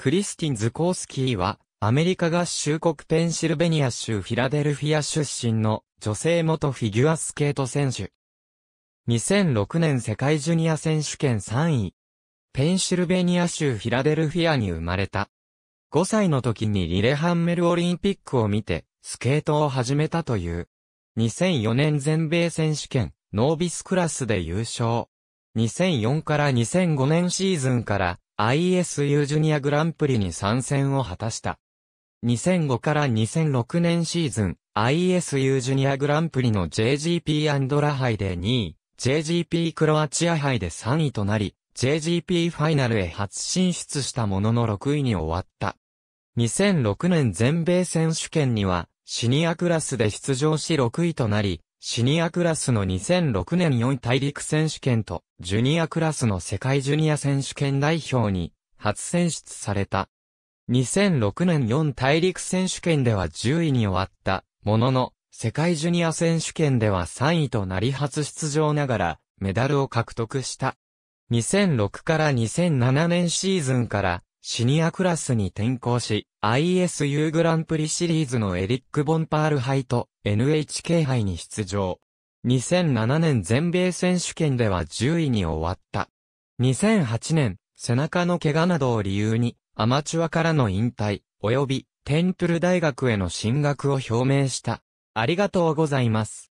クリスティン・ズコースキーは、アメリカ合衆国ペンシルベニア州フィラデルフィア出身の女性元フィギュアスケート選手。2006年世界ジュニア選手権3位。ペンシルベニア州フィラデルフィアに生まれた。5歳の時にリレハンメルオリンピックを見て、スケートを始めたという。2004年全米選手権、ノービスクラスで優勝。2004から2005年シーズンから ISU ジュニアグランプリに参戦を果たした。2005から2006年シーズン、ISU ジュニアグランプリの JGP アンドラ杯で2位、JGP クロアチア杯で3位となり、JGP ファイナルへ初進出したものの6位に終わった。2006年全米選手権には、シニアクラスで出場し6位となり、シニアクラスの2006年4位大陸選手権と、ジュニアクラスの世界ジュニア選手権代表に初選出された。2006年4大陸選手権では10位に終わったものの、世界ジュニア選手権では3位となり初出場ながらメダルを獲得した。2006から2007年シーズンからシニアクラスに転向し、ISU グランプリシリーズのエリック・ボンパール杯と NHK 杯に出場。2007年全米選手権では10位に終わった。2008年、背中の怪我などを理由に、アマチュアからの引退、及び、テンプル大学への進学を表明した。ありがとうございます。